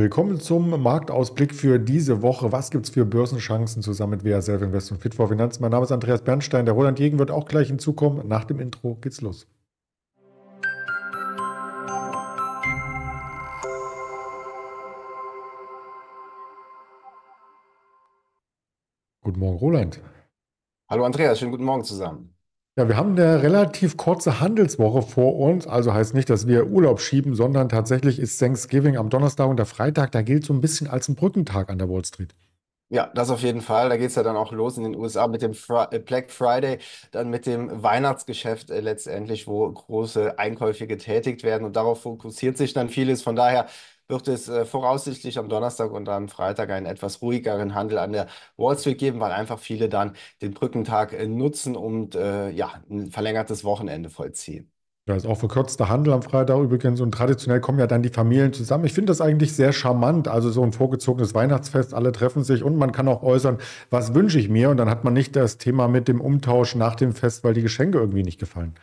Willkommen zum Marktausblick für diese Woche. Was gibt es für Börsenchancen zusammen mit WSF Invest und Fit4 Finanz? Mein Name ist Andreas Bernstein. Der Roland Jegen wird auch gleich hinzukommen. Nach dem Intro geht's los. Guten Morgen, Roland. Hallo Andreas, schönen guten Morgen zusammen. Ja, wir haben eine relativ kurze Handelswoche vor uns. Also heißt nicht, dass wir Urlaub schieben, sondern tatsächlich ist Thanksgiving am Donnerstag und der Freitag, da gilt so ein bisschen als ein Brückentag an der Wall Street. Ja, das auf jeden Fall. Da geht es ja dann auch los in den USA mit dem Fri äh, Black Friday, dann mit dem Weihnachtsgeschäft äh, letztendlich, wo große Einkäufe getätigt werden. Und darauf fokussiert sich dann vieles. Von daher wird es äh, voraussichtlich am Donnerstag und am Freitag einen etwas ruhigeren Handel an der Wall Street geben, weil einfach viele dann den Brückentag äh, nutzen und äh, ja, ein verlängertes Wochenende vollziehen. Ja, ist auch verkürzter Handel am Freitag übrigens und traditionell kommen ja dann die Familien zusammen. Ich finde das eigentlich sehr charmant, also so ein vorgezogenes Weihnachtsfest, alle treffen sich und man kann auch äußern, was wünsche ich mir und dann hat man nicht das Thema mit dem Umtausch nach dem Fest, weil die Geschenke irgendwie nicht gefallen.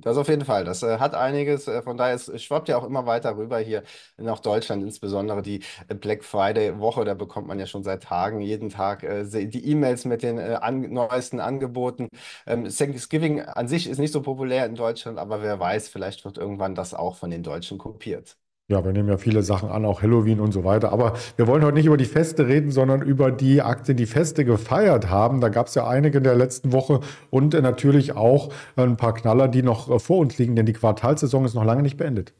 Das auf jeden Fall. Das äh, hat einiges. Äh, von daher es schwappt ja auch immer weiter rüber hier nach Deutschland, insbesondere die äh, Black Friday-Woche. Da bekommt man ja schon seit Tagen, jeden Tag äh, die E-Mails mit den äh, an neuesten Angeboten. Ähm, Thanksgiving an sich ist nicht so populär in Deutschland, aber wer weiß, vielleicht wird irgendwann das auch von den Deutschen kopiert. Ja, wir nehmen ja viele Sachen an, auch Halloween und so weiter. Aber wir wollen heute nicht über die Feste reden, sondern über die Aktien, die Feste gefeiert haben. Da gab es ja einige in der letzten Woche und natürlich auch ein paar Knaller, die noch äh, vor uns liegen, denn die Quartalsaison ist noch lange nicht beendet.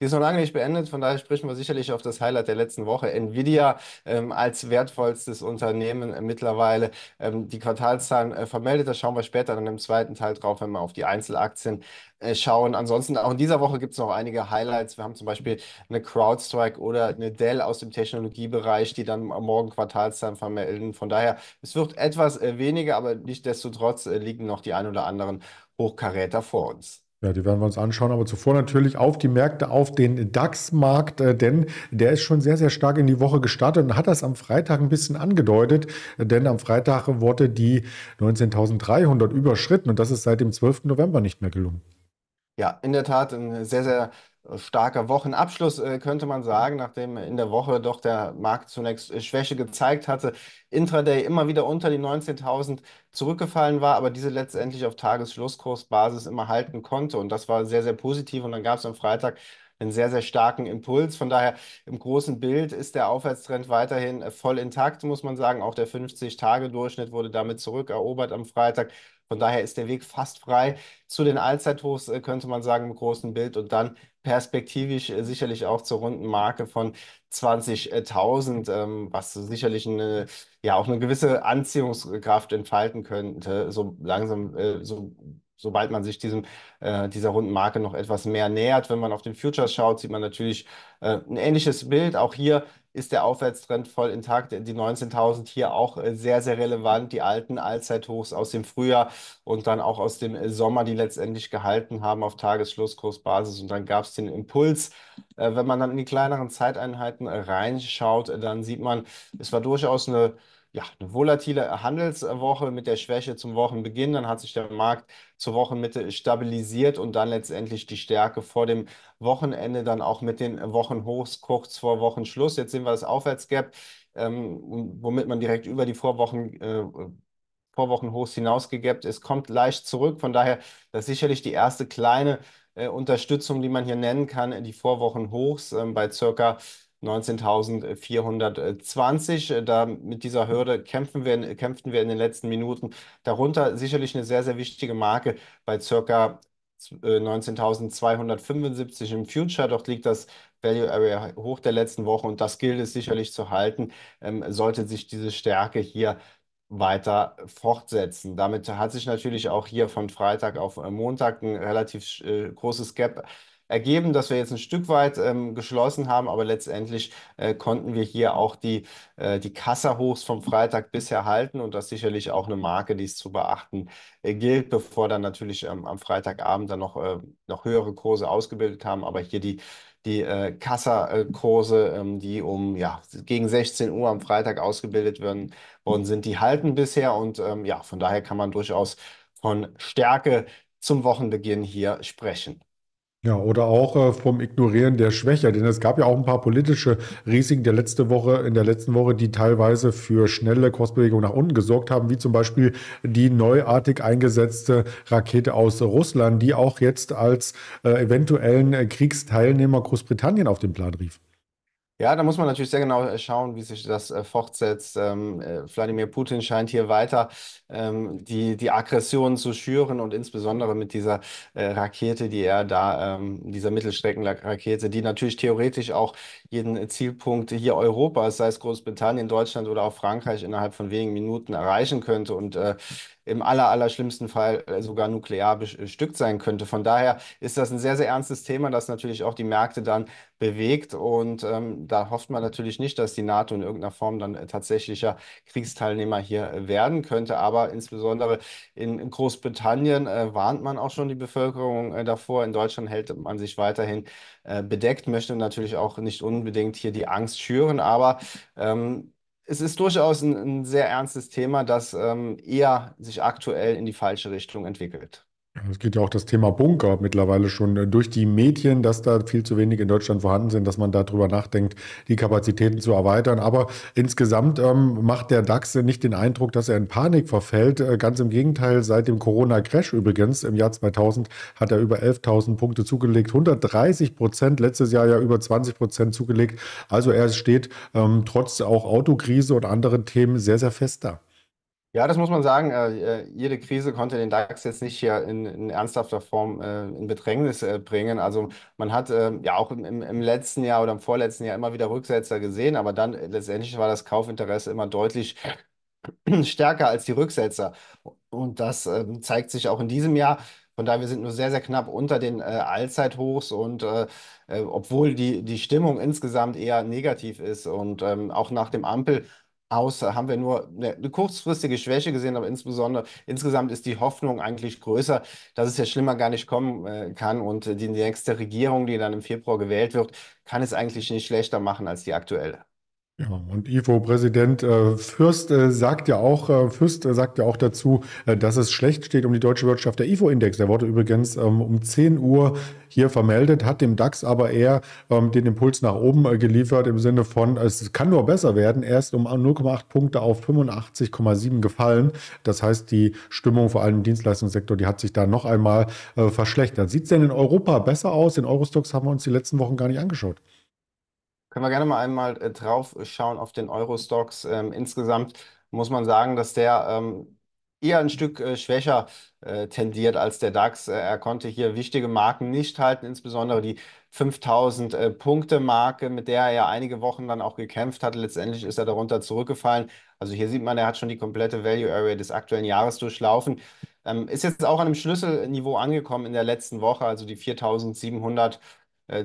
Die ist noch lange nicht beendet, von daher sprechen wir sicherlich auf das Highlight der letzten Woche. Nvidia ähm, als wertvollstes Unternehmen äh, mittlerweile ähm, die Quartalszahlen äh, vermeldet. Da schauen wir später dann im zweiten Teil drauf, wenn wir auf die Einzelaktien äh, schauen. Ansonsten auch in dieser Woche gibt es noch einige Highlights. Wir haben zum Beispiel eine CrowdStrike oder eine Dell aus dem Technologiebereich, die dann morgen Quartalszahlen vermelden. Von daher, es wird etwas äh, weniger, aber nichtdestotrotz äh, liegen noch die ein oder anderen Hochkaräter vor uns. Ja, die werden wir uns anschauen, aber zuvor natürlich auf die Märkte, auf den DAX-Markt, äh, denn der ist schon sehr, sehr stark in die Woche gestartet und hat das am Freitag ein bisschen angedeutet, denn am Freitag wurde die 19.300 überschritten und das ist seit dem 12. November nicht mehr gelungen. Ja, in der Tat ein sehr, sehr starker Wochenabschluss, äh, könnte man sagen, nachdem in der Woche doch der Markt zunächst äh, Schwäche gezeigt hatte, Intraday immer wieder unter die 19.000 zurückgefallen war, aber diese letztendlich auf Tagesschlusskursbasis immer halten konnte. Und das war sehr, sehr positiv. Und dann gab es am Freitag einen sehr, sehr starken Impuls. Von daher im großen Bild ist der Aufwärtstrend weiterhin äh, voll intakt, muss man sagen. Auch der 50-Tage-Durchschnitt wurde damit zurückerobert am Freitag. Von daher ist der Weg fast frei zu den Allzeithofs, äh, könnte man sagen, im großen Bild und dann perspektivisch äh, sicherlich auch zur runden Marke von 20.000, ähm, was sicherlich eine, ja auch eine gewisse Anziehungskraft entfalten könnte, so langsam, so sobald man sich diesem, äh, dieser runden Marke noch etwas mehr nähert. Wenn man auf den Futures schaut, sieht man natürlich äh, ein ähnliches Bild. Auch hier ist der Aufwärtstrend voll intakt. Die 19.000 hier auch äh, sehr, sehr relevant. Die alten Allzeithochs aus dem Frühjahr und dann auch aus dem äh, Sommer, die letztendlich gehalten haben auf Tagesschlusskursbasis. Und dann gab es den Impuls. Äh, wenn man dann in die kleineren Zeiteinheiten reinschaut, dann sieht man, es war durchaus eine ja, eine volatile Handelswoche mit der Schwäche zum Wochenbeginn. Dann hat sich der Markt zur Wochenmitte stabilisiert und dann letztendlich die Stärke vor dem Wochenende dann auch mit den Wochenhochs kurz vor Wochenschluss. Jetzt sehen wir das Aufwärtsgap, ähm, womit man direkt über die Vorwochen äh, Vorwochenhochs hinausgegebt ist, kommt leicht zurück. Von daher, das ist sicherlich die erste kleine äh, Unterstützung, die man hier nennen kann, die Vorwochenhochs äh, bei circa 19.420. Äh, da mit dieser Hürde kämpfen wir, kämpften wir in den letzten Minuten. Darunter sicherlich eine sehr, sehr wichtige Marke bei circa 19.275 äh, im Future. Dort liegt das Value Area hoch der letzten Woche und das gilt es sicherlich zu halten, ähm, sollte sich diese Stärke hier weiter fortsetzen. Damit hat sich natürlich auch hier von Freitag auf äh, Montag ein relativ äh, großes Gap ergeben, dass wir jetzt ein Stück weit ähm, geschlossen haben, aber letztendlich äh, konnten wir hier auch die, äh, die Kasserhochs vom Freitag bisher halten und das sicherlich auch eine Marke, die es zu beachten äh, gilt, bevor dann natürlich ähm, am Freitagabend dann noch, ähm, noch höhere Kurse ausgebildet haben, aber hier die die äh, Kassa-Kurse, ähm, die um ja, gegen 16 Uhr am Freitag ausgebildet werden, worden sind, die halten bisher und ähm, ja, von daher kann man durchaus von Stärke zum Wochenbeginn hier sprechen. Ja, oder auch äh, vom Ignorieren der Schwäche, denn es gab ja auch ein paar politische Risiken der letzte Woche, in der letzten Woche, die teilweise für schnelle Kostbewegungen nach unten gesorgt haben, wie zum Beispiel die neuartig eingesetzte Rakete aus Russland, die auch jetzt als äh, eventuellen Kriegsteilnehmer Großbritannien auf den Plan rief. Ja, da muss man natürlich sehr genau äh, schauen, wie sich das äh, fortsetzt. Ähm, äh, Wladimir Putin scheint hier weiter ähm, die, die Aggression zu schüren und insbesondere mit dieser äh, Rakete, die er da, ähm, dieser Mittelstreckenrakete, die natürlich theoretisch auch jeden Zielpunkt hier Europas, sei es Großbritannien, Deutschland oder auch Frankreich, innerhalb von wenigen Minuten erreichen könnte und äh, im aller, aller schlimmsten Fall äh, sogar nuklear bestückt äh, sein könnte. Von daher ist das ein sehr, sehr ernstes Thema, das natürlich auch die Märkte dann bewegt. Und ähm, da hofft man natürlich nicht, dass die NATO in irgendeiner Form dann äh, tatsächlicher Kriegsteilnehmer hier werden könnte. Aber insbesondere in Großbritannien äh, warnt man auch schon die Bevölkerung äh, davor. In Deutschland hält man sich weiterhin äh, bedeckt, möchte natürlich auch nicht unbedingt hier die Angst schüren, aber ähm, es ist durchaus ein, ein, sehr ernstes Thema, das ähm, eher sich aktuell in die falsche Richtung entwickelt. Es geht ja auch das Thema Bunker mittlerweile schon äh, durch die Medien, dass da viel zu wenig in Deutschland vorhanden sind, dass man darüber nachdenkt, die Kapazitäten zu erweitern. Aber insgesamt ähm, macht der DAX nicht den Eindruck, dass er in Panik verfällt. Äh, ganz im Gegenteil, seit dem Corona-Crash übrigens im Jahr 2000 hat er über 11.000 Punkte zugelegt, 130 Prozent, letztes Jahr ja über 20 Prozent zugelegt. Also er steht ähm, trotz auch Autokrise und anderen Themen sehr, sehr fest da. Ja, das muss man sagen. Äh, äh, jede Krise konnte den DAX jetzt nicht hier in, in ernsthafter Form äh, in Bedrängnis bringen. Also man hat ähm, ja auch im, im letzten Jahr oder im vorletzten Jahr immer wieder Rücksetzer gesehen, aber dann letztendlich war das Kaufinteresse immer deutlich stärker als die Rücksetzer. Und das ähm, zeigt sich auch in diesem Jahr. Von daher, wir sind nur sehr, sehr knapp unter den äh, Allzeithochs und äh, äh, obwohl die, die Stimmung insgesamt eher negativ ist und ähm, auch nach dem Ampel außer haben wir nur eine, eine kurzfristige Schwäche gesehen, aber insbesondere insgesamt ist die Hoffnung eigentlich größer, dass es ja schlimmer gar nicht kommen äh, kann und die nächste Regierung, die dann im Februar gewählt wird, kann es eigentlich nicht schlechter machen als die aktuelle. Ja, und Ivo, Präsident äh, Fürst, äh, sagt ja auch, äh, Fürst äh, sagt ja auch dazu, äh, dass es schlecht steht um die deutsche Wirtschaft. Der IFO-Index, der wurde übrigens ähm, um 10 Uhr hier vermeldet, hat dem DAX aber eher ähm, den Impuls nach oben äh, geliefert im Sinne von, es kann nur besser werden. Er ist um 0,8 Punkte auf 85,7 gefallen. Das heißt, die Stimmung vor allem im Dienstleistungssektor, die hat sich da noch einmal verschlechtert. Sieht es denn in Europa besser aus? Den Eurostox haben wir uns die letzten Wochen gar nicht angeschaut. Können wir gerne mal einmal äh, drauf schauen auf den Euro-Stocks. Ähm, insgesamt muss man sagen, dass der ähm, eher ein Stück äh, schwächer äh, tendiert als der DAX. Äh, er konnte hier wichtige Marken nicht halten, insbesondere die 5000-Punkte-Marke, äh, mit der er ja einige Wochen dann auch gekämpft hat. Letztendlich ist er darunter zurückgefallen. Also hier sieht man, er hat schon die komplette Value Area des aktuellen Jahres durchlaufen. Ähm, ist jetzt auch an einem Schlüsselniveau angekommen in der letzten Woche, also die 4700. Punkte.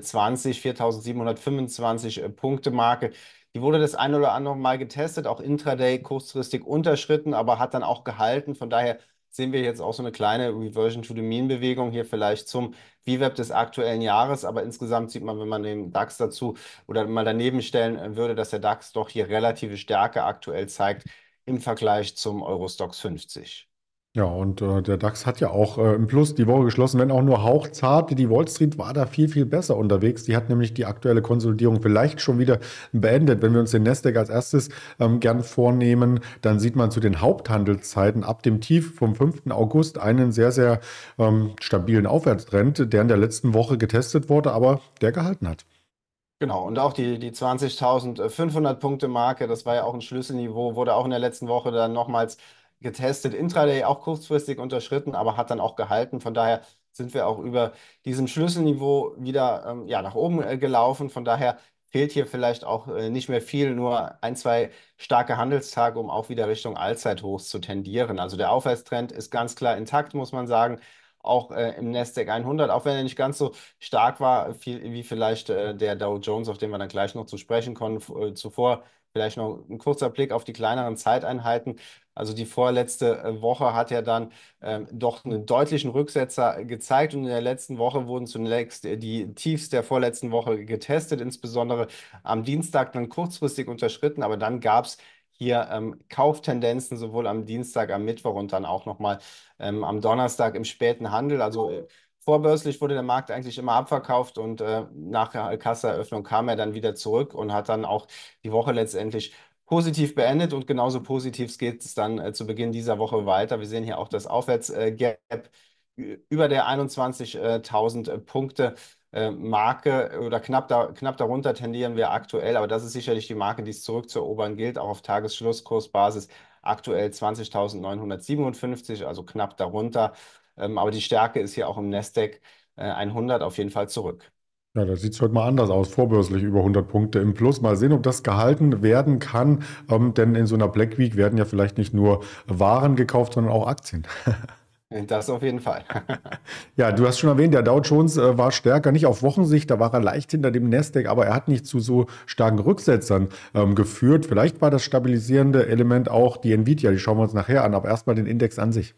20, äh, 4725 äh, Punkte Marke. Die wurde das ein oder andere Mal getestet, auch intraday kurzfristig unterschritten, aber hat dann auch gehalten. Von daher sehen wir jetzt auch so eine kleine Reversion to the Mean Bewegung hier vielleicht zum VWAP des aktuellen Jahres. Aber insgesamt sieht man, wenn man den DAX dazu oder mal daneben stellen äh, würde, dass der DAX doch hier relative Stärke aktuell zeigt im Vergleich zum Eurostox 50. Ja, und äh, der DAX hat ja auch äh, im Plus die Woche geschlossen, wenn auch nur hauchzart. Die Wall Street war da viel, viel besser unterwegs. Die hat nämlich die aktuelle Konsolidierung vielleicht schon wieder beendet. Wenn wir uns den Nasdaq als erstes ähm, gern vornehmen, dann sieht man zu den Haupthandelszeiten ab dem Tief vom 5. August einen sehr, sehr ähm, stabilen Aufwärtstrend, der in der letzten Woche getestet wurde, aber der gehalten hat. Genau, und auch die, die 20.500 Punkte Marke, das war ja auch ein Schlüsselniveau, wurde auch in der letzten Woche dann nochmals getestet, intraday auch kurzfristig unterschritten, aber hat dann auch gehalten. Von daher sind wir auch über diesem Schlüsselniveau wieder ähm, ja, nach oben äh, gelaufen. Von daher fehlt hier vielleicht auch äh, nicht mehr viel, nur ein, zwei starke Handelstage, um auch wieder Richtung Allzeithochs zu tendieren. Also der Aufwärtstrend ist ganz klar intakt, muss man sagen. Auch äh, im Nasdaq 100, auch wenn er nicht ganz so stark war viel, wie vielleicht äh, der Dow Jones, auf den wir dann gleich noch zu sprechen kommen äh, zuvor. Vielleicht noch ein kurzer Blick auf die kleineren Zeiteinheiten. Also die vorletzte äh, Woche hat ja dann ähm, doch einen deutlichen Rücksetzer gezeigt und in der letzten Woche wurden zunächst äh, die Tiefs der vorletzten Woche getestet, insbesondere am Dienstag dann kurzfristig unterschritten, aber dann gab es hier ähm, Kauftendenzen sowohl am Dienstag, am Mittwoch und dann auch nochmal ähm, am Donnerstag im späten Handel. Also äh, vorbörslich wurde der Markt eigentlich immer abverkauft und äh, nach der Kassaeröffnung kam er dann wieder zurück und hat dann auch die Woche letztendlich positiv beendet und genauso positiv geht es dann äh, zu Beginn dieser Woche weiter. Wir sehen hier auch das Aufwärtsgap äh, über der 21.000 äh, Punkte. Äh, Marke oder knapp, da, knapp darunter tendieren wir aktuell, aber das ist sicherlich die Marke, die es zurückzuerobern gilt, auch auf Tagesschlusskursbasis aktuell 20.957, also knapp darunter. Ähm, aber die Stärke ist hier auch im Nasdaq 100 auf jeden Fall zurück. Ja, da sieht es heute mal anders aus, vorbörslich über 100 Punkte im Plus. Mal sehen, ob das gehalten werden kann, ähm, denn in so einer Black Week werden ja vielleicht nicht nur Waren gekauft, sondern auch Aktien. Das auf jeden Fall. ja, du hast schon erwähnt, der Dow Jones äh, war stärker, nicht auf Wochensicht, da war er leicht hinter dem Nasdaq, aber er hat nicht zu so starken Rücksetzern ähm, geführt. Vielleicht war das stabilisierende Element auch die Nvidia, die schauen wir uns nachher an, aber erstmal den Index an sich.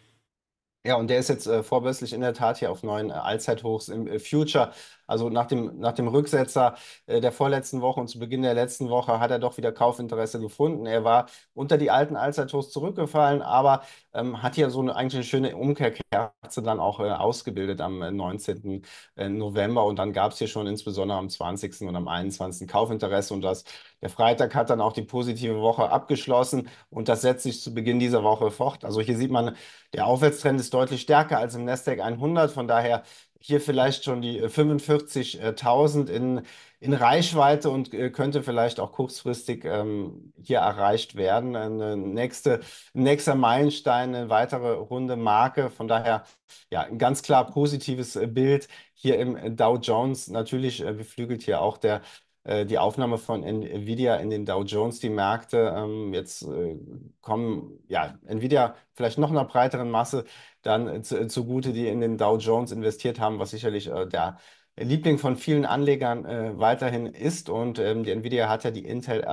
Ja, und der ist jetzt äh, vorbörslich in der Tat hier auf neuen äh, Allzeithochs im äh, Future also nach dem, nach dem Rücksetzer äh, der vorletzten Woche und zu Beginn der letzten Woche hat er doch wieder Kaufinteresse gefunden. Er war unter die alten Allzeithochs zurückgefallen, aber ähm, hat ja so eine, eigentlich eine schöne Umkehrkerze dann auch äh, ausgebildet am 19. Äh, äh, November. Und dann gab es hier schon insbesondere am 20. und am 21. Kaufinteresse. Und das, der Freitag hat dann auch die positive Woche abgeschlossen. Und das setzt sich zu Beginn dieser Woche fort. Also hier sieht man, der Aufwärtstrend ist deutlich stärker als im Nasdaq 100. Von daher hier vielleicht schon die 45.000 äh, in, in Reichweite und äh, könnte vielleicht auch kurzfristig ähm, hier erreicht werden. Ein nächste, nächster Meilenstein, eine weitere runde Marke. Von daher ja, ein ganz klar positives äh, Bild hier im Dow Jones. Natürlich beflügelt hier auch der äh, die Aufnahme von Nvidia in den Dow Jones, die Märkte. Ähm, jetzt äh, kommen ja Nvidia vielleicht noch einer breiteren Masse dann äh, zu, zugute, die in den Dow Jones investiert haben, was sicherlich äh, der Liebling von vielen Anlegern weiterhin ist. Und ähm, die Nvidia hat ja die Intel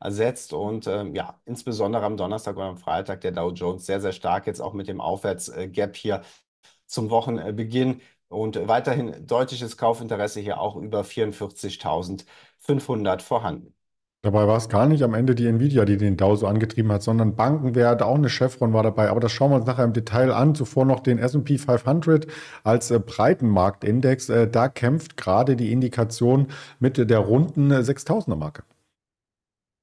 ersetzt und ähm, ja, insbesondere am Donnerstag und am Freitag der Dow Jones sehr, sehr stark jetzt auch mit dem Aufwärtsgap hier zum Wochenbeginn. Und weiterhin deutliches Kaufinteresse hier auch über 44.000 500 vorhanden. Dabei war es gar nicht am Ende die Nvidia, die den DAO so angetrieben hat, sondern Bankenwert, auch eine Chevron war dabei. Aber das schauen wir uns nachher im Detail an. Zuvor noch den S&P 500 als äh, Breitenmarktindex. Äh, da kämpft gerade die Indikation mit der runden äh, 6000er-Marke.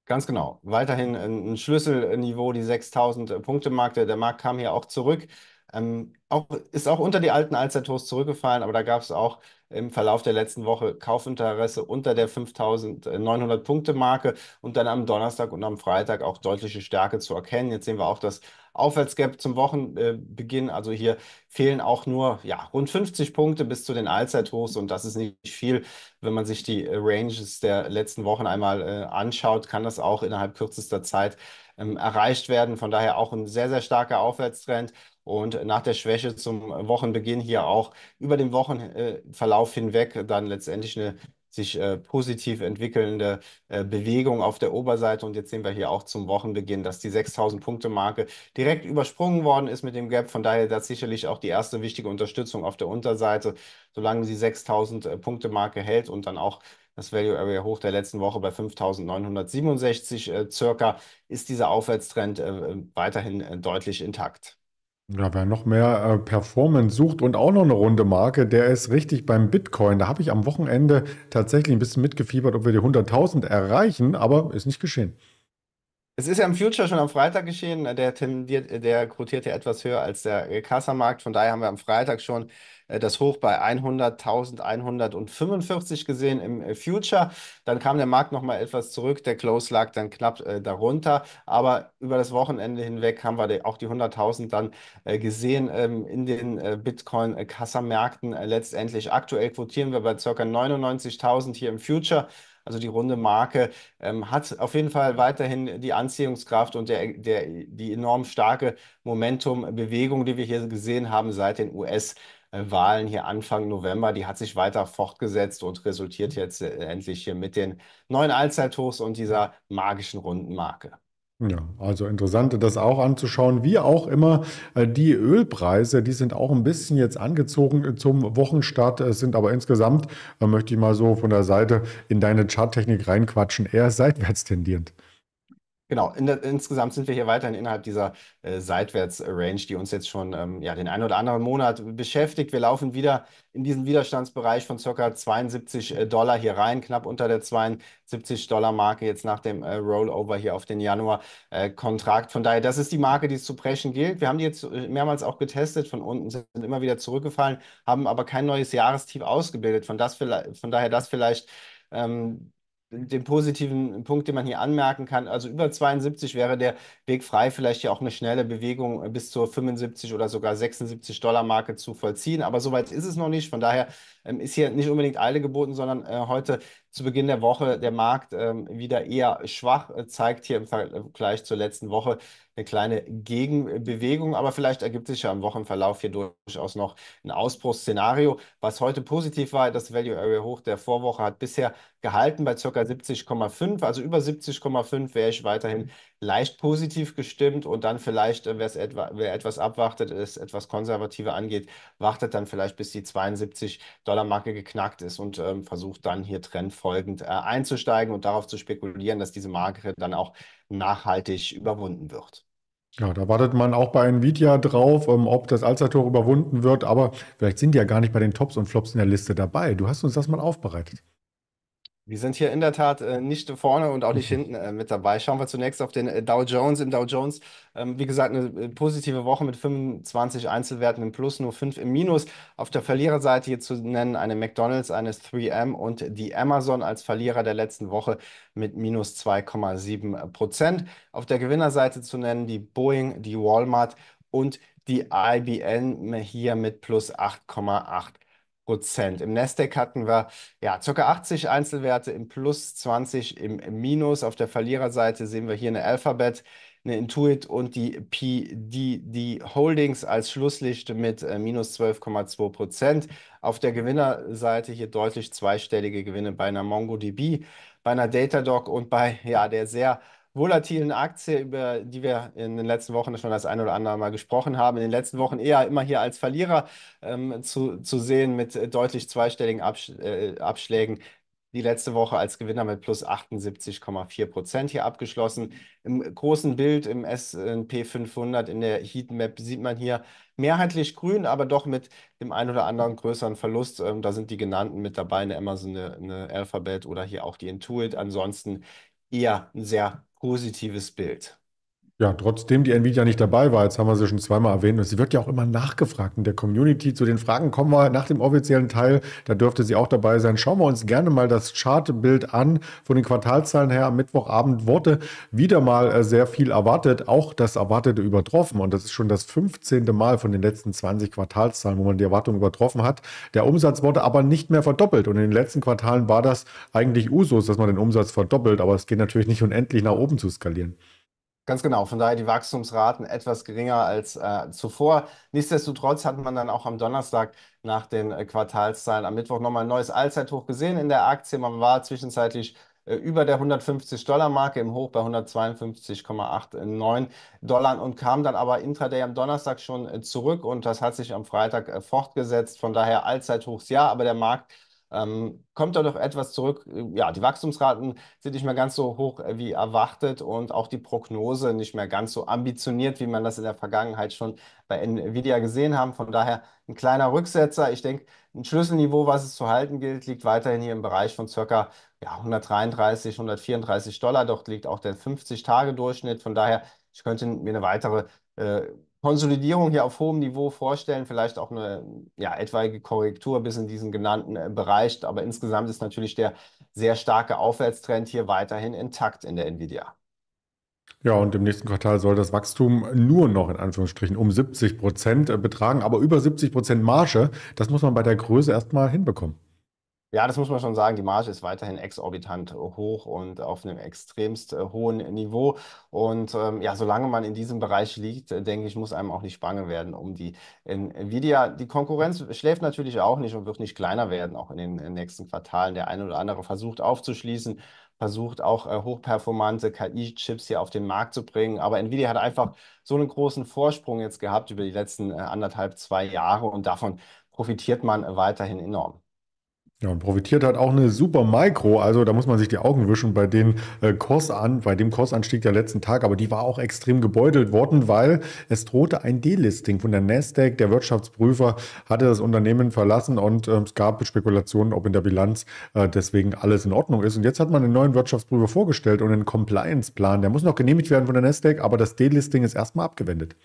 Ganz genau. Weiterhin ein Schlüsselniveau, die 6000 Punkte Marke. Der Markt kam hier auch zurück. Ähm, auch, ist auch unter die alten Allzeithochs zurückgefallen, aber da gab es auch im Verlauf der letzten Woche Kaufinteresse unter der 5.900-Punkte-Marke und dann am Donnerstag und am Freitag auch deutliche Stärke zu erkennen. Jetzt sehen wir auch das Aufwärtsgap zum Wochenbeginn. Also hier fehlen auch nur ja, rund 50 Punkte bis zu den Allzeithochs und das ist nicht viel. Wenn man sich die äh, Ranges der letzten Wochen einmal äh, anschaut, kann das auch innerhalb kürzester Zeit ähm, erreicht werden. Von daher auch ein sehr, sehr starker Aufwärtstrend und nach der Schwäche zum Wochenbeginn hier auch über den Wochenverlauf hinweg dann letztendlich eine sich äh, positiv entwickelnde äh, Bewegung auf der Oberseite. Und jetzt sehen wir hier auch zum Wochenbeginn, dass die 6000-Punkte-Marke direkt übersprungen worden ist mit dem Gap. Von daher das sicherlich auch die erste wichtige Unterstützung auf der Unterseite, solange sie 6000-Punkte-Marke hält und dann auch das Value Area Hoch der letzten Woche bei 5967 äh, circa, ist dieser Aufwärtstrend äh, weiterhin äh, deutlich intakt. Ja, wer noch mehr äh, Performance sucht und auch noch eine runde Marke, der ist richtig beim Bitcoin. Da habe ich am Wochenende tatsächlich ein bisschen mitgefiebert, ob wir die 100.000 erreichen, aber ist nicht geschehen. Es ist ja im Future schon am Freitag geschehen. Der tendiert, der quotiert ja etwas höher als der Kassamarkt. Von daher haben wir am Freitag schon äh, das Hoch bei 100.145 gesehen im äh, Future. Dann kam der Markt nochmal etwas zurück. Der Close lag dann knapp äh, darunter. Aber über das Wochenende hinweg haben wir auch die 100.000 dann äh, gesehen ähm, in den äh, Bitcoin-Kassamärkten. Äh, letztendlich aktuell quotieren wir bei ca. 99.000 hier im Future. Also die runde Marke ähm, hat auf jeden Fall weiterhin die Anziehungskraft und der, der, die enorm starke Momentum-Bewegung, die wir hier gesehen haben seit den US- Wahlen hier Anfang November, die hat sich weiter fortgesetzt und resultiert jetzt äh, endlich hier mit den neuen Allzeithochs und dieser magischen runden Marke. Ja, also interessant, das auch anzuschauen. Wie auch immer, äh, die Ölpreise, die sind auch ein bisschen jetzt angezogen äh, zum Wochenstart, sind aber insgesamt, da möchte ich mal so von der Seite in deine Charttechnik reinquatschen, eher seitwärts tendierend. Genau, in der, insgesamt sind wir hier weiterhin innerhalb dieser äh, Seitwärts-Range, die uns jetzt schon ähm, ja, den einen oder anderen Monat beschäftigt. Wir laufen wieder in diesen Widerstandsbereich von circa 72 äh, Dollar hier rein, knapp unter der 72 Dollar Marke jetzt nach dem äh, Rollover hier auf den Januar-Kontrakt. Äh, von daher, das ist die Marke, die es zu brechen gilt. Wir haben die jetzt äh, mehrmals auch getestet, von unten sind immer wieder zurückgefallen, haben aber kein neues Jahrestief ausgebildet. Von, das, von daher das vielleicht ähm, den positiven Punkt, den man hier anmerken kann, also über 72 wäre der Weg frei, vielleicht ja auch eine schnelle Bewegung bis zur 75 oder sogar 76 Dollar Marke zu vollziehen. Aber soweit ist es noch nicht. Von daher ähm, ist hier nicht unbedingt Eile geboten, sondern äh, heute zu Beginn der Woche der Markt ähm, wieder eher schwach, äh, zeigt hier im Vergleich zur letzten Woche eine kleine Gegenbewegung, aber vielleicht ergibt sich ja im Wochenverlauf hier durchaus noch ein Ausbruchsszenario. Was heute positiv war, das Value Area Hoch der Vorwoche hat bisher gehalten bei ca. 70,5, also über 70,5 wäre ich weiterhin leicht positiv gestimmt und dann vielleicht, äh, etwa, wer etwas abwartet, es etwas konservativer angeht, wartet dann vielleicht bis die 72-Dollar-Marke geknackt ist und ähm, versucht dann hier trendfolgend äh, einzusteigen und darauf zu spekulieren, dass diese Marke dann auch nachhaltig überwunden wird. Ja, da wartet man auch bei Nvidia drauf, ähm, ob das Alzheimer-Tor überwunden wird. Aber vielleicht sind die ja gar nicht bei den Tops und Flops in der Liste dabei. Du hast uns das mal aufbereitet. Wir sind hier in der Tat äh, nicht vorne und auch nicht mhm. hinten äh, mit dabei. Schauen wir zunächst auf den äh, Dow Jones. Im Dow Jones, ähm, wie gesagt, eine äh, positive Woche mit 25 Einzelwerten im Plus, nur 5 im Minus. Auf der Verliererseite hier zu nennen eine McDonald's, eine 3M und die Amazon als Verlierer der letzten Woche mit minus 2,7 Prozent. Auf der Gewinnerseite zu nennen die Boeing, die Walmart und die IBM hier mit plus 8,8 Prozent. Prozent. Im Nasdaq hatten wir ja ca. 80 Einzelwerte im Plus, 20 im, Minus. Auf der Verliererseite sehen wir hier eine Alphabet, eine Intuit und die PDD Holdings als Schlusslicht mit äh, minus 12,2 Prozent. Auf der Gewinnerseite hier deutlich zweistellige Gewinne bei einer MongoDB, bei einer Datadog und bei ja, der sehr volatilen Aktie, über die wir in den letzten Wochen schon das ein oder andere Mal gesprochen haben, in den letzten Wochen eher immer hier als Verlierer ähm, zu, zu sehen mit äh, deutlich zweistelligen Absch äh, Abschlägen. Die letzte Woche als Gewinner mit plus 78,4 Prozent hier abgeschlossen. Im großen Bild im SP 500 in der Heatmap sieht man hier mehrheitlich grün, aber doch mit dem einen oder anderen größeren Verlust. Ähm, da sind die genannten mit dabei, eine Amazon, eine Alphabet oder hier auch die Intuit. Ansonsten eher ein sehr positives Bild. Ja, trotzdem die Nvidia nicht dabei war, jetzt haben wir sie schon zweimal erwähnt und sie wird ja auch immer nachgefragt in der Community. Zu den Fragen kommen wir nach dem offiziellen Teil, da dürfte sie auch dabei sein. Schauen wir uns gerne mal das Chartbild an. Von den Quartalzahlen her am Mittwochabend wurde wieder mal äh, sehr viel erwartet, auch das Erwartete übertroffen und das ist schon das 15. Mal von den letzten 20 Quartalszahlen, wo man die Erwartung übertroffen hat. Der Umsatz wurde aber nicht mehr verdoppelt und in den letzten Quartalen war das eigentlich Usus, dass man den Umsatz verdoppelt, aber es geht natürlich nicht unendlich nach oben zu skalieren. Ganz genau, von daher die Wachstumsraten etwas geringer als äh, zuvor. Nichtsdestotrotz hat man dann auch am Donnerstag nach den äh, Quartalszahlen am Mittwoch nochmal ein neues Allzeithoch gesehen in der Aktie. Man war zwischenzeitlich äh, über der 150-Dollar-Marke im Hoch bei 152,89 Dollar und kam dann aber intraday am Donnerstag schon äh, zurück und das hat sich am Freitag äh, fortgesetzt. Von daher Allzeithochs ja, aber der Markt ähm, kommt da doch etwas zurück. Ja, die Wachstumsraten sind nicht mehr ganz so hoch äh, wie erwartet und auch die Prognose nicht mehr ganz so ambitioniert, wie man das in der Vergangenheit schon bei Nvidia gesehen haben. Von daher ein kleiner Rücksetzer. Ich denke, ein Schlüsselniveau, was es zu halten gilt, liegt weiterhin hier im Bereich von ca. ja, 133, 134 Dollar. Dort liegt auch der 50-Tage-Durchschnitt. Von daher, ich könnte mir eine weitere äh, Konsolidierung hier auf hohem Niveau vorstellen, vielleicht auch eine ja, etwaige Korrektur bis in diesen genannten äh, Bereich. Aber insgesamt ist natürlich der sehr starke Aufwärtstrend hier weiterhin intakt in der Nvidia. Ja, und im nächsten Quartal soll das Wachstum nur noch in Anführungsstrichen um 70 Prozent äh, betragen, aber über 70 Prozent Marge, das muss man bei der Größe erstmal hinbekommen. Ja, das muss man schon sagen. Die Marge ist weiterhin exorbitant hoch und auf einem extremst äh, hohen Niveau. Und ähm, ja, solange man in diesem Bereich liegt, äh, denke ich, muss einem auch nicht bange werden um die Nvidia. Die Konkurrenz schläft natürlich auch nicht und wird nicht kleiner werden, auch in den äh, nächsten Quartalen. Der eine oder andere versucht aufzuschließen, versucht auch äh, hochperformante KI-Chips hier auf den Markt zu bringen. Aber Nvidia hat einfach so einen großen Vorsprung jetzt gehabt über die letzten äh, anderthalb, zwei Jahre und davon profitiert man weiterhin enorm. Ja, und profitiert hat auch eine super Micro, also da muss man sich die Augen wischen bei den äh, Kurs an, bei dem Kursanstieg der letzten Tag, aber die war auch extrem gebeutelt worden, weil es drohte ein Delisting von der Nasdaq. Der Wirtschaftsprüfer hatte das Unternehmen verlassen und äh, es gab Spekulationen, ob in der Bilanz äh, deswegen alles in Ordnung ist. Und jetzt hat man einen neuen Wirtschaftsprüfer vorgestellt und einen Compliance-Plan. Der muss noch genehmigt werden von der Nasdaq, aber das Delisting ist erstmal abgewendet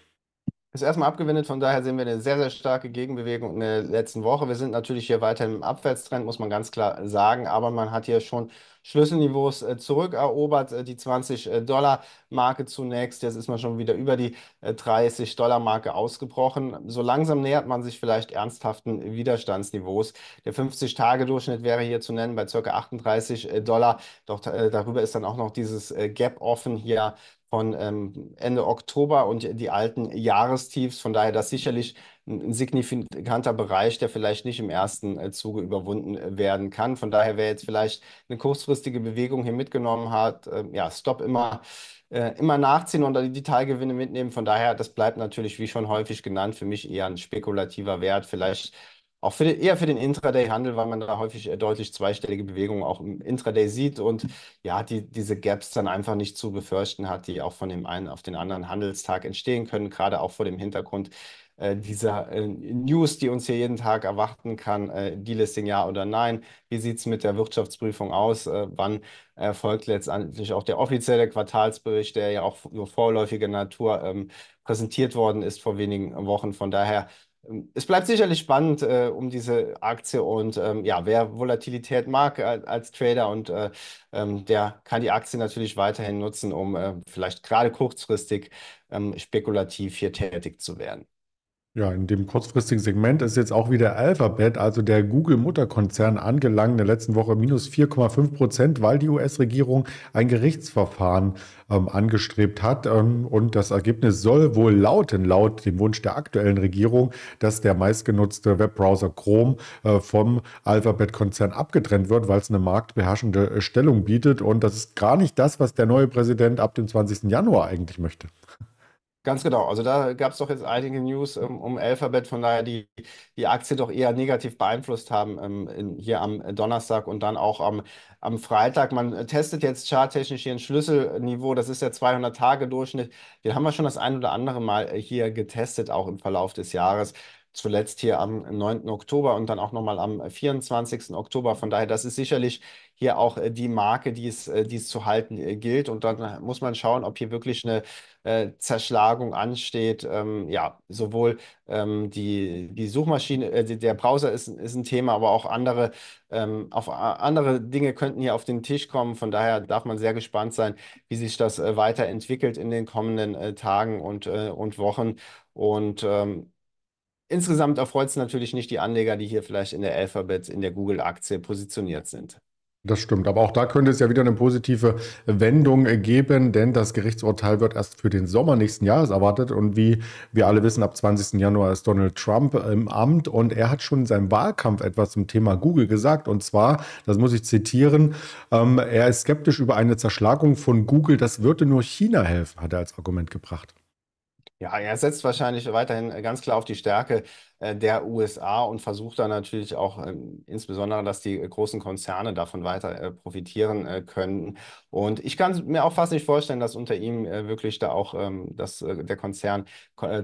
ist erstmal abgewendet, von daher sehen wir eine sehr, sehr starke Gegenbewegung in der letzten Woche. Wir sind natürlich hier weiter im Abwärtstrend, muss man ganz klar sagen, aber man hat hier schon Schlüsselniveaus äh, zurückerobert, äh, die 20-Dollar-Marke äh, zunächst, jetzt ist man schon wieder über die 30-Dollar-Marke ausgebrochen. So langsam nähert man sich vielleicht ernsthaften Widerstandsniveaus. Der 50-Tage-Durchschnitt wäre hier zu nennen bei ca. 38 Dollar, doch darüber ist dann auch noch dieses Gap offen hier von ähm, Ende Oktober und die alten Jahrestiefs. Von daher das sicherlich ein signifikanter Bereich, der vielleicht nicht im ersten äh, Zuge überwunden äh, werden kann. Von daher, wer jetzt vielleicht eine kurzfristige Bewegung hier mitgenommen hat, äh, ja, Stop immer, äh, immer nachziehen und die Teilgewinne mitnehmen. Von daher, das bleibt natürlich, wie schon häufig genannt, für mich eher ein spekulativer Wert. Vielleicht auch für den, eher für den Intraday-Handel, weil man da häufig äh, deutlich zweistellige Bewegungen auch im Intraday sieht und ja, die, diese Gaps dann einfach nicht zu befürchten hat, die auch von dem einen auf den anderen Handelstag entstehen können, gerade auch vor dem Hintergrund äh, dieser äh, News, die uns hier jeden Tag erwarten kann, äh, Delisting ja oder nein, wie sieht es mit der Wirtschaftsprüfung aus, wann erfolgt letztendlich auch der offizielle Quartalsbericht, der ja auch nur vorläufiger Natur ähm, präsentiert worden ist vor wenigen Wochen. Von daher ähm, es bleibt sicherlich spannend äh, um diese Aktie und ähm, ja, wer Volatilität mag äh, als Trader und äh, ähm, der kann die Aktie natürlich weiterhin nutzen, um äh, vielleicht gerade kurzfristig ähm, spekulativ hier tätig zu werden. Ja, in dem kurzfristigen Segment ist jetzt auch wieder Alphabet, also der Google-Mutterkonzern, angelangt in der letzten Woche minus 4,5 Prozent, weil die US-Regierung ein Gerichtsverfahren ähm, angestrebt hat. Ähm, und das Ergebnis soll wohl lauten, laut dem Wunsch der aktuellen Regierung, dass der meistgenutzte Webbrowser Chrome äh, vom Alphabet-Konzern abgetrennt wird, weil es eine marktbeherrschende äh, Stellung bietet. Und das ist gar nicht das, was der neue Präsident ab dem 20. Januar eigentlich möchte. Ganz genau. Also da gab es doch jetzt einige News ähm, um Alphabet, von daher die die Aktie doch eher negativ beeinflusst haben ähm, in, hier am Donnerstag und dann auch am, am Freitag. Man äh, testet jetzt charttechnisch hier ein Schlüsselniveau, das ist der 200-Tage-Durchschnitt. Den haben wir schon das ein oder andere Mal äh, hier getestet, auch im Verlauf des Jahres zuletzt hier am 9. Oktober und dann auch nochmal am 24. Oktober. Von daher, das ist sicherlich hier auch äh, die Marke, die es, die es zu halten gilt. Und dann muss man schauen, ob hier wirklich eine äh, Zerschlagung ansteht. Ähm, ja, sowohl ähm, die, die Suchmaschine, äh, der Browser ist, ist ein Thema, aber auch andere, ähm, auf, andere Dinge könnten hier auf den Tisch kommen. Von daher darf man sehr gespannt sein, wie sich das äh, weiterentwickelt in den kommenden äh, Tagen und, äh, und Wochen. Und ähm, insgesamt erfreut es natürlich nicht die Anleger, die hier vielleicht in der Alphabet, in der Google-Aktie positioniert sind. Das stimmt, aber auch da könnte es ja wieder eine positive Wendung geben, denn das Gerichtsurteil wird erst für den Sommer nächsten Jahres erwartet. Und wie wir alle wissen, ab 20. Januar ist Donald Trump im Amt und er hat schon in seinem Wahlkampf etwas zum Thema Google gesagt. Und zwar, das muss ich zitieren, ähm, er ist skeptisch über eine Zerschlagung von Google. Das würde nur China helfen, hat er als Argument gebracht. Ja, er setzt wahrscheinlich weiterhin äh, ganz klar auf die Stärke äh, der USA und versucht dann natürlich auch ähm, insbesondere, dass die äh, großen Konzerne davon weiter profitieren können. Und ich kann mir auch fast nicht vorstellen, dass unter ihm wirklich da auch ähm, dass, der Konzern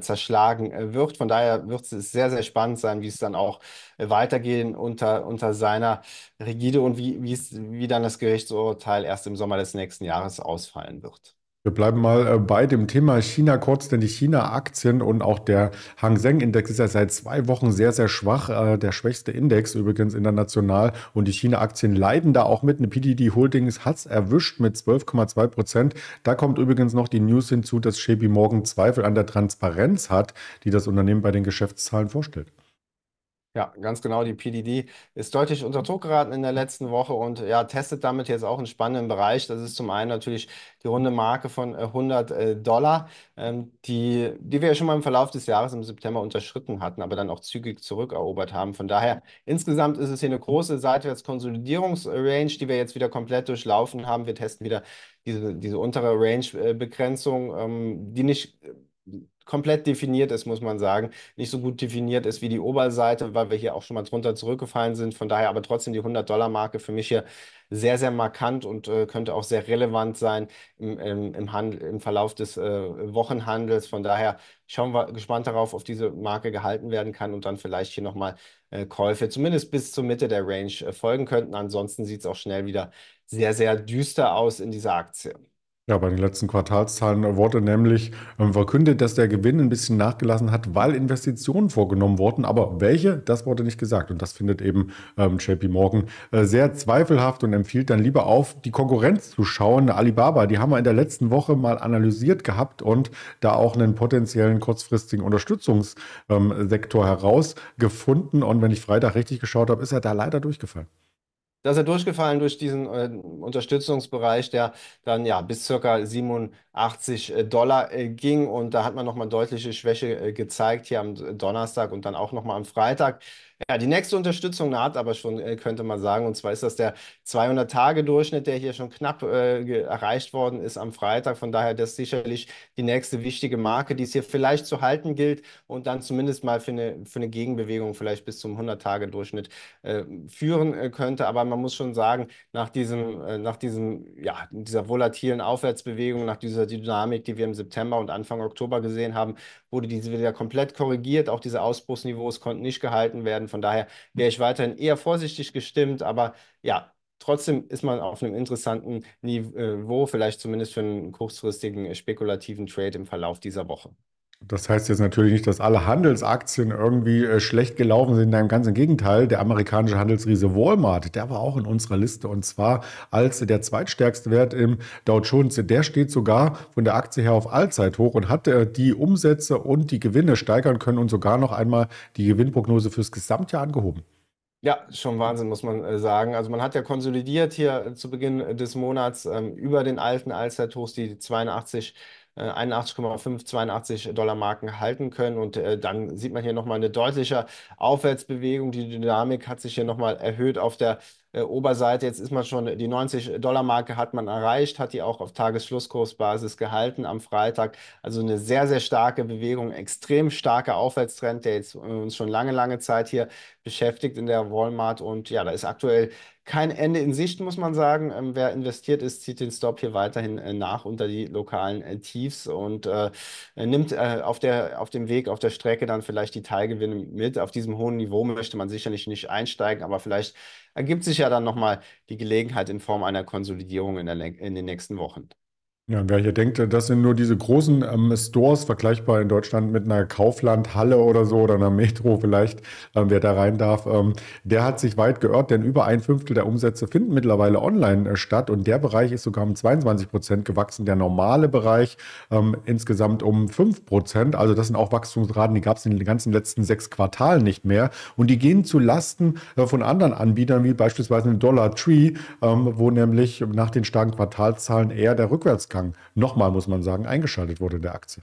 zerschlagen wird. Von daher wird es sehr, sehr spannend sein, wie es dann auch weitergehen unter, unter seiner Rigide und wie, wie, es, wie dann das Gerichtsurteil erst im Sommer des nächsten Jahres ausfallen wird. Wir bleiben mal äh, bei dem Thema China kurz, denn die China-Aktien und auch der Hang Seng-Index ist ja seit zwei Wochen sehr, sehr schwach. Äh, der schwächste Index übrigens international und die China-Aktien leiden da auch mit. Eine PDD Holdings hat es erwischt mit 12,2 Prozent. Da kommt übrigens noch die News hinzu, dass Shebi Morgan Zweifel an der Transparenz hat, die das Unternehmen bei den Geschäftszahlen vorstellt. Ja, ganz genau. Die PDD ist deutlich unter Druck geraten in der letzten Woche und ja, testet damit jetzt auch einen spannenden Bereich. Das ist zum einen natürlich die runde Marke von 100 äh, äh, Dollar, ähm, die, die wir ja schon mal im Verlauf des Jahres im September unterschritten hatten, aber dann auch zügig zurückerobert haben. Von daher, insgesamt ist es hier eine große Seitwärtskonsolidierungsrange, die wir jetzt wieder komplett durchlaufen haben. Wir testen wieder diese, diese untere Range-Begrenzung, äh, ähm, die nicht komplett definiert ist, muss man sagen. Nicht so gut definiert ist wie die Oberseite, weil wir hier auch schon mal drunter zurückgefallen sind. Von daher aber trotzdem die 100-Dollar-Marke für mich hier sehr, sehr markant und äh, könnte auch sehr relevant sein im, im, im, Handel, im Verlauf des äh, Wochenhandels. Von daher schauen wir gespannt darauf, ob diese Marke gehalten werden kann und dann vielleicht hier nochmal äh, Käufe, zumindest bis zur Mitte der Range, äh, folgen könnten. Ansonsten sieht es auch schnell wieder sehr, sehr düster aus in dieser Aktie. Ja, bei den letzten Quartalszahlen wurde nämlich ähm, verkündet, dass der Gewinn ein bisschen nachgelassen hat, weil Investitionen vorgenommen wurden. Aber welche, das wurde nicht gesagt. Und das findet eben ähm, JP Morgan äh, sehr zweifelhaft und empfiehlt dann lieber auf, die Konkurrenz zu schauen. Alibaba, die haben wir in der letzten Woche mal analysiert gehabt und da auch einen potenziellen kurzfristigen Unterstützungssektor ähm, herausgefunden. Und wenn ich Freitag richtig geschaut habe, ist er da leider durchgefallen. Da ist er durchgefallen durch diesen äh, Unterstützungsbereich, der dann ja bis ca. 87 äh, Dollar äh, ging. Und da hat man nochmal deutliche Schwäche äh, gezeigt hier am äh, Donnerstag und dann auch nochmal am Freitag. Ja, die nächste Unterstützung naht aber schon, äh, könnte man sagen. Und zwar ist das der 200-Tage-Durchschnitt, der hier schon knapp äh, erreicht worden ist am Freitag. Von daher, das ist sicherlich die nächste wichtige Marke, die es hier vielleicht zu halten gilt und dann zumindest mal für eine, für eine Gegenbewegung vielleicht bis zum 100-Tage-Durchschnitt äh, führen äh, könnte. Aber man muss schon sagen, nach, diesem, äh, nach diesem, ja, dieser volatilen Aufwärtsbewegung, nach dieser Dynamik, die wir im September und Anfang Oktober gesehen haben, wurde diese wieder komplett korrigiert. Auch diese Ausbruchsniveaus konnten nicht gehalten werden. Von daher wäre ich weiterhin eher vorsichtig gestimmt, aber ja, trotzdem ist man auf einem interessanten Niveau, vielleicht zumindest für einen kurzfristigen äh, spekulativen Trade im Verlauf dieser Woche. Das heißt jetzt natürlich nicht, dass alle Handelsaktien irgendwie äh, schlecht gelaufen sind. Nein, ganz im Gegenteil. Der amerikanische Handelsriese Walmart, der war auch in unserer Liste und zwar als der zweitstärkste Wert im Dow Jones. Der steht sogar von der Aktie her auf Allzeithoch und hat äh, die Umsätze und die Gewinne steigern können und sogar noch einmal die Gewinnprognose fürs Gesamtjahr angehoben. Ja, schon Wahnsinn, muss man äh, sagen. Also man hat ja konsolidiert hier zu Beginn des Monats ähm, über den alten Allzeithochs die 82 81,5, äh, 82 Dollar Marken halten können. Und äh, dann sieht man hier nochmal eine deutliche Aufwärtsbewegung. Die Dynamik hat sich hier nochmal erhöht auf der äh, Oberseite. Jetzt ist man schon, äh, die 90 Dollar Marke hat man erreicht, hat die auch auf Tagesschlusskursbasis gehalten am Freitag. Also eine sehr, sehr starke Bewegung, extrem starker Aufwärtstrend, der jetzt äh, uns schon lange, lange Zeit hier beschäftigt in der Walmart. Und ja, da ist aktuell kein Ende in Sicht, muss man sagen. Ähm, wer investiert ist, zieht den Stop hier weiterhin äh, nach unter die lokalen äh, Tiefs und äh, nimmt äh, auf, der, auf dem Weg, auf der Strecke dann vielleicht die Teilgewinne mit. Auf diesem hohen Niveau möchte man sicherlich nicht einsteigen, aber vielleicht ergibt sich ja dann nochmal die Gelegenheit in Form einer Konsolidierung in, der, in den nächsten Wochen. Ja, wer hier denkt, das sind nur diese großen ähm, Stores, vergleichbar in Deutschland mit einer Kauflandhalle oder so oder einer Metro vielleicht, ähm, wer da rein darf, ähm, der hat sich weit geirrt, denn über ein Fünftel der Umsätze finden mittlerweile online äh, statt und der Bereich ist sogar um 22 Prozent gewachsen, der normale Bereich ähm, insgesamt um 5 Prozent. Also das sind auch Wachstumsraten, die gab es in den ganzen letzten sechs Quartalen nicht mehr und die gehen zu Lasten äh, von anderen Anbietern wie beispielsweise Dollar Tree, ähm, wo nämlich nach den starken Quartalzahlen eher der Rückwärts Abwärtsgang, nochmal muss man sagen, eingeschaltet wurde in der Aktie.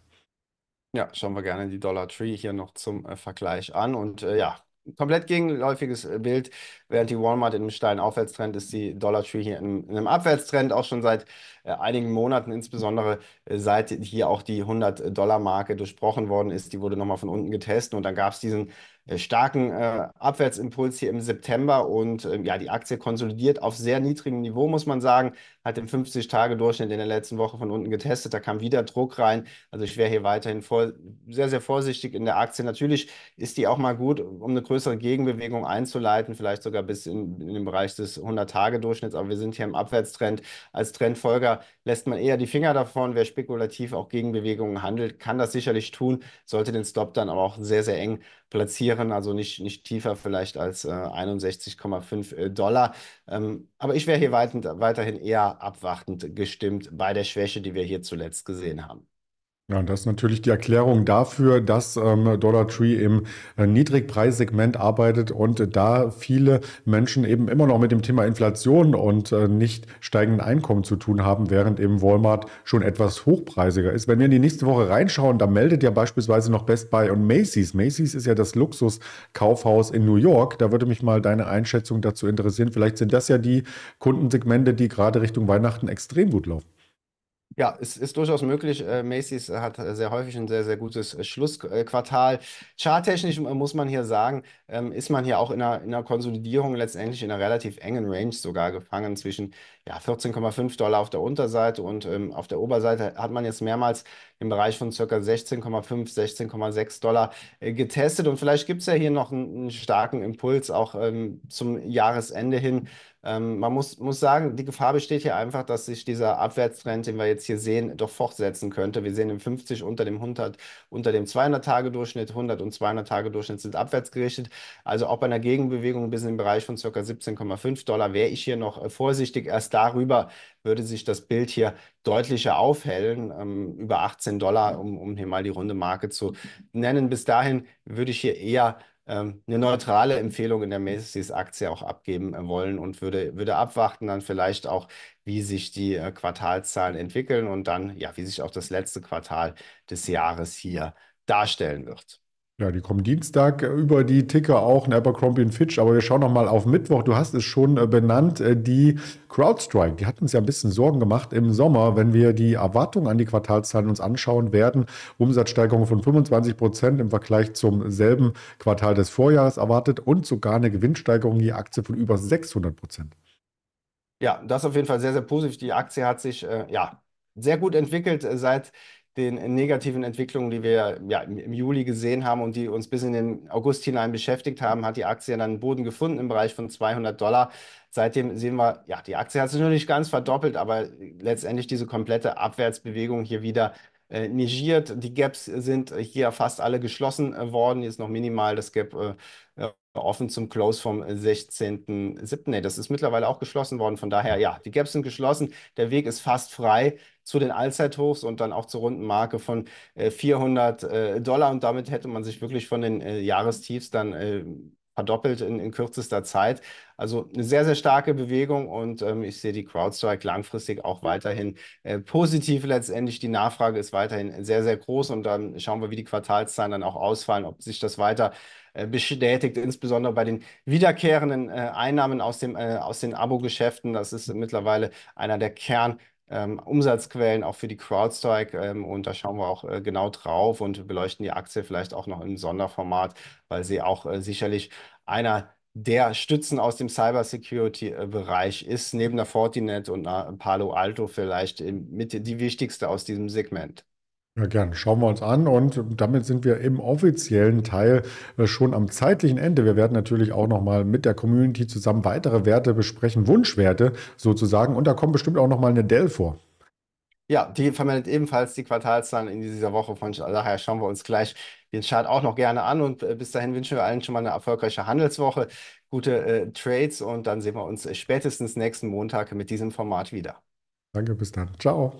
Ja, schauen wir gerne die Dollar Tree hier noch zum äh, Vergleich an. Und äh, ja, komplett gegenläufiges äh, Bild. Während die Walmart in einem steilen Aufwärtstrend ist, die Dollar Tree hier in, in, einem Abwärtstrend auch schon seit äh, einigen Monaten, insbesondere äh, seit hier auch die 100-Dollar-Marke durchbrochen worden ist, die wurde nochmal von unten getestet und dann gab es diesen äh, starken äh, Abwärtsimpuls hier im September und äh, ja, die Aktie konsolidiert auf sehr niedrigem Niveau, muss man sagen, hat den 50-Tage-Durchschnitt in der letzten Woche von unten getestet, da kam wieder Druck rein, also ich wäre hier weiterhin vor, sehr, sehr vorsichtig in der Aktie. Natürlich ist die auch mal gut, um eine größere Gegenbewegung einzuleiten, vielleicht sogar bis in, in den Bereich des 100-Tage-Durchschnitts, aber wir sind hier im Abwärtstrend. Als Trendfolger lässt man eher die Finger davon. Wer spekulativ auch Gegenbewegungen handelt, kann das sicherlich tun, sollte den Stop dann aber auch sehr, sehr eng platzieren, also nicht, nicht tiefer vielleicht als äh, 61,5 äh, Dollar. Ähm, aber ich wäre hier weit, weiterhin eher abwartend gestimmt bei der Schwäche, die wir hier zuletzt gesehen haben. Ja, das ist natürlich die Erklärung dafür, dass ähm, Dollar Tree im äh, Niedrigpreissegment arbeitet und äh, da viele Menschen eben immer noch mit dem Thema Inflation und äh, nicht steigenden Einkommen zu tun haben, während eben Walmart schon etwas hochpreisiger ist. Wenn wir in die nächste Woche reinschauen, da meldet ja beispielsweise noch Best Buy und Macy's. Macy's ist ja das Luxuskaufhaus in New York. Da würde mich mal deine Einschätzung dazu interessieren. Vielleicht sind das ja die Kundensegmente, die gerade Richtung Weihnachten extrem gut laufen. Ja, es ist durchaus möglich. Äh, Macy's hat äh, sehr häufig ein sehr, sehr gutes äh, Schlussquartal. Charttechnisch muss man hier sagen, ähm, ist man hier auch in einer, in einer Konsolidierung letztendlich in einer relativ engen Range sogar gefangen zwischen ja, 14,5 Dollar auf der Unterseite und ähm, auf der Oberseite hat man jetzt mehrmals im Bereich von ca. 16,5, 16,6 Dollar äh, getestet. Und vielleicht gibt es ja hier noch einen, einen starken Impuls auch ähm, zum Jahresende hin. Ähm, man muss, muss sagen, die Gefahr besteht hier einfach, dass sich dieser Abwärtstrend, den wir jetzt hier sehen, doch fortsetzen könnte. Wir sehen im 50 unter dem 100, unter dem 200-Tage-Durchschnitt, 100 und 200-Tage-Durchschnitt sind abwärts gerichtet. Also auch bei einer Gegenbewegung bis in den Bereich von ca. 17,5 Dollar wäre ich hier noch äh, vorsichtig. Erst da darüber würde sich das Bild hier deutlicher aufhellen, ähm, über 18 Dollar, um, um hier mal die runde Marke zu nennen. Bis dahin würde ich hier eher ähm, eine neutrale Empfehlung in der Macy's-Aktie auch abgeben äh, wollen und würde, würde abwarten, dann vielleicht auch, wie sich die äh, Quartalszahlen entwickeln und dann, ja, wie sich auch das letzte Quartal des Jahres hier darstellen wird. Ja, die kommen Dienstag äh, über die Ticker auch in ne, Abercrombie Fitch, aber wir schauen nochmal auf Mittwoch. Du hast es schon äh, benannt, äh, die CrowdStrike, die hat uns ja ein bisschen Sorgen gemacht im Sommer, wenn wir die Erwartungen an die Quartalszahlen uns anschauen werden. Umsatzsteigerung von 25 Prozent im Vergleich zum selben Quartal des Vorjahres erwartet und sogar eine Gewinnsteigerung die Aktie von über 600 Prozent. Ja, das ist auf jeden Fall sehr, sehr positiv. Die Aktie hat sich, äh, ja, sehr gut entwickelt seit den negativen Entwicklungen, die wir ja, im Juli gesehen haben und die uns bis in den August hinein beschäftigt haben, hat die Aktie dann einen Boden gefunden im Bereich von 200 Dollar. Seitdem sehen wir, ja, die Aktie hat sich noch nicht ganz verdoppelt, aber letztendlich diese komplette Abwärtsbewegung hier wieder äh, negiert. Die Gaps sind hier fast alle geschlossen äh, worden. Jetzt noch minimal das Gap äh, äh offen zum Close vom 16.07. Äh, nee, das ist mittlerweile auch geschlossen worden. Von daher, ja, die Gaps sind geschlossen. Der Weg ist fast frei zu den Allzeithochs und dann auch zur runden Marke von äh, 400 äh, Dollar. Und damit hätte man sich wirklich von den äh, Jahrestiefs dann äh, verdoppelt in, in, kürzester Zeit. Also eine sehr, sehr starke Bewegung und ähm, ich sehe die CrowdStrike langfristig auch mhm. weiterhin äh, positiv letztendlich. Die Nachfrage ist weiterhin sehr, sehr groß und dann schauen wir, wie die Quartalszahlen dann auch ausfallen, ob sich das weiter äh, bestätigt, insbesondere bei den wiederkehrenden äh, Einnahmen aus, dem, äh, aus den Abo-Geschäften. Das ist mittlerweile einer der Kern. Ähm, Umsatzquellen auch für die CrowdStrike ähm, und da schauen wir auch äh, genau drauf und beleuchten die Aktie vielleicht auch noch im Sonderformat, weil sie auch äh, sicherlich einer der Stützen aus dem Cybersecurity-Bereich ist, neben der Fortinet und Palo Alto vielleicht ähm, mit die wichtigste aus diesem Segment. Ja, gern. Schauen wir uns an und damit sind wir im offiziellen Teil äh, schon am zeitlichen Ende. Wir werden natürlich auch nochmal mit der Community zusammen weitere Werte besprechen, Wunschwerte sozusagen. Und da kommt bestimmt auch nochmal eine Dell vor. Ja, die verwendet ebenfalls die Quartalszahlen in dieser Woche. Von daher schauen wir uns gleich den Chart auch noch gerne an. Und äh, bis dahin wünschen wir allen schon mal eine erfolgreiche Handelswoche, gute äh, Trades und dann sehen wir uns äh, spätestens nächsten Montag mit diesem Format wieder. Danke, bis dann. Ciao.